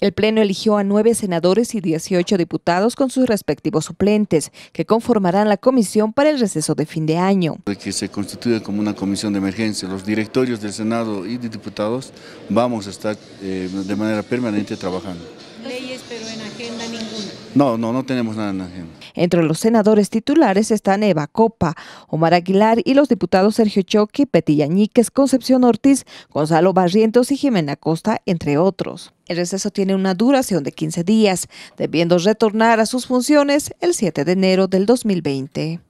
El Pleno eligió a nueve senadores y 18 diputados con sus respectivos suplentes, que conformarán la comisión para el receso de fin de año. que se constituya como una comisión de emergencia, los directorios del Senado y de diputados vamos a estar eh, de manera permanente trabajando pero en agenda ninguna. No, no, no tenemos nada en agenda. Entre los senadores titulares están Eva Copa, Omar Aguilar y los diputados Sergio Choqui, Peti Concepción Ortiz, Gonzalo Barrientos y Jimena Costa, entre otros. El receso tiene una duración de 15 días, debiendo retornar a sus funciones el 7 de enero del 2020.